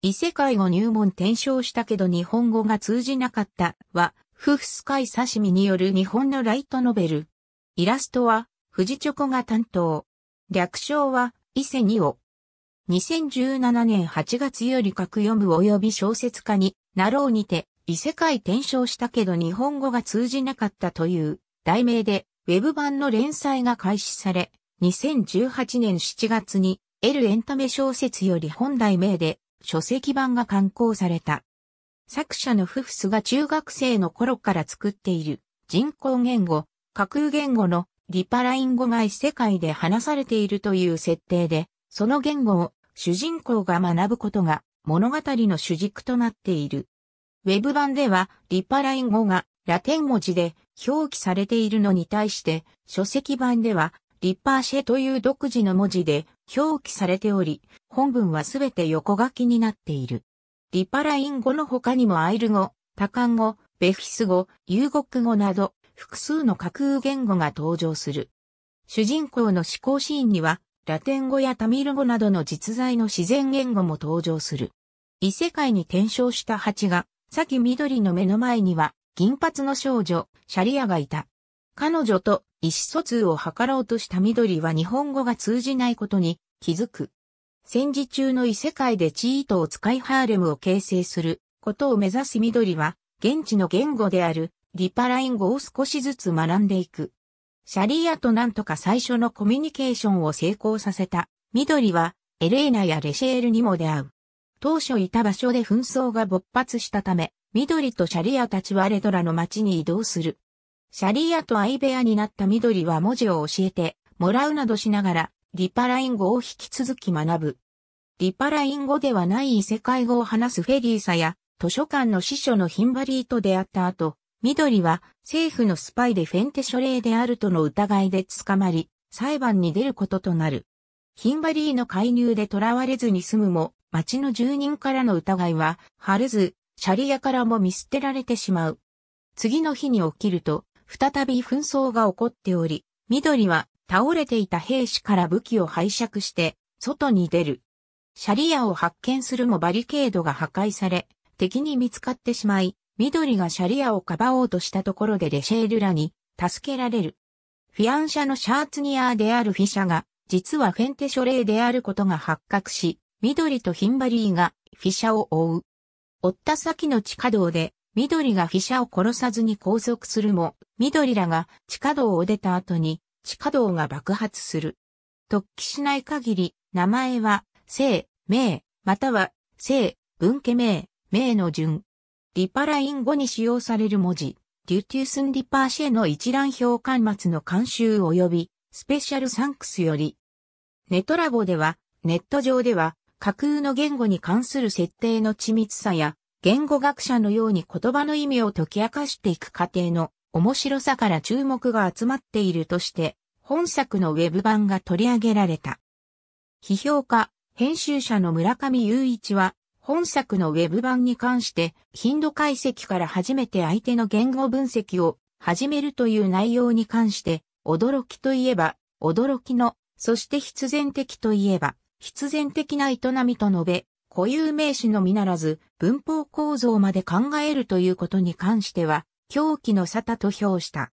異世界を入門転生したけど日本語が通じなかったは、フフスカイ刺身による日本のライトノベル。イラストは、富士チョコが担当。略称は、伊勢二を。2017年8月よりく読む及び小説家になろうにて、異世界転生したけど日本語が通じなかったという題名で、ウェブ版の連載が開始され、2018年7月に、L エンタメ小説より本題名で、書籍版が刊行された。作者のフフスが中学生の頃から作っている人工言語、架空言語のリパライン語が異世界で話されているという設定で、その言語を主人公が学ぶことが物語の主軸となっている。ウェブ版ではリパライン語がラテン文字で表記されているのに対して、書籍版ではリッパーシェという独自の文字で表記されており、本文はすべて横書きになっている。リパライン語の他にもアイル語、多ン語、ベフィス語、遊ク語など、複数の架空言語が登場する。主人公の思考シーンには、ラテン語やタミル語などの実在の自然言語も登場する。異世界に転生した蜂が、き緑の目の前には、銀髪の少女、シャリアがいた。彼女と意思疎通を図ろうとした緑は日本語が通じないことに気づく。戦時中の異世界でチートを使いハーレムを形成することを目指す緑は、現地の言語であるリパライン語を少しずつ学んでいく。シャリアとなんとか最初のコミュニケーションを成功させた緑は、エレーナやレシェールにも出会う。当初いた場所で紛争が勃発したため、緑とシャリアたちはレドラの街に移動する。シャリアと相部屋になった緑は文字を教えてもらうなどしながら、リパライン語を引き続き学ぶ。リパライン語ではない異世界語を話すフェリーサや、図書館の司書のヒンバリーと出会った後、緑は政府のスパイでフェンテ書類であるとの疑いで捕まり、裁判に出ることとなる。ヒンバリーの介入で囚われずに済むも、町の住人からの疑いは、晴れず、シャリアからも見捨てられてしまう。次の日に起きると、再び紛争が起こっており、緑は倒れていた兵士から武器を拝借して、外に出る。シャリアを発見するもバリケードが破壊され、敵に見つかってしまい、緑がシャリアをかばおうとしたところでレシェールらに助けられる。フィアンシャのシャーツニアーであるフィシャが、実はフェンテ書類であることが発覚し、緑とヒンバリーがフィシャを追う。追った先の地下道で緑が飛車を殺さずに拘束するも、緑らが地下道を出た後に、地下道が爆発する。突起しない限り、名前は、姓、名、または、姓、文家名、名の順。リパライン語に使用される文字、デュティスンリパーシェの一覧表巻末の監修及び、スペシャルサンクスより。ネトラボでは、ネット上では、架空の言語に関する設定の緻密さや、言語学者のように言葉の意味を解き明かしていく過程の面白さから注目が集まっているとして、本作のウェブ版が取り上げられた。批評家、編集者の村上雄一は、本作のウェブ版に関して、頻度解析から初めて相手の言語分析を始めるという内容に関して、驚きといえば、驚きの、そして必然的といえば、必然的な営みと述べ、固有名詞のみならず、文法構造まで考えるということに関しては、狂気の沙汰と評した。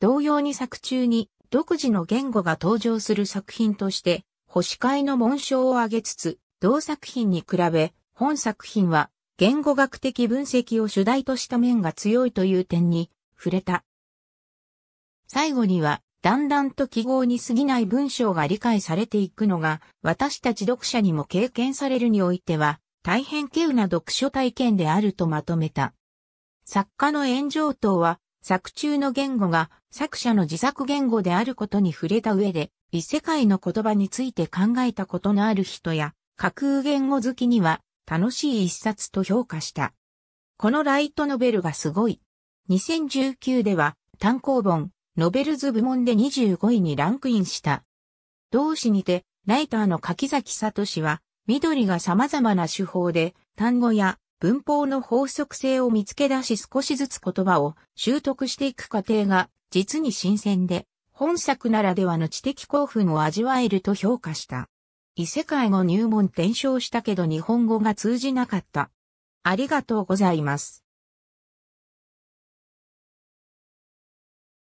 同様に作中に独自の言語が登場する作品として、保守会の紋章を挙げつつ、同作品に比べ、本作品は言語学的分析を主題とした面が強いという点に触れた。最後には、だんだんと記号に過ぎない文章が理解されていくのが、私たち読者にも経験されるにおいては、大変稀有な読書体験であるとまとめた。作家の炎上等は、作中の言語が作者の自作言語であることに触れた上で、異世界の言葉について考えたことのある人や、架空言語好きには楽しい一冊と評価した。このライトノベルがすごい。2019では単行本、ノベルズ部門で25位にランクインした。同誌にて、ライターの柿崎聡は、緑が様々な手法で、単語や文法の法則性を見つけ出し少しずつ言葉を習得していく過程が実に新鮮で、本作ならではの知的興奮を味わえると評価した。異世界の入門伝承したけど日本語が通じなかった。ありがとうございます。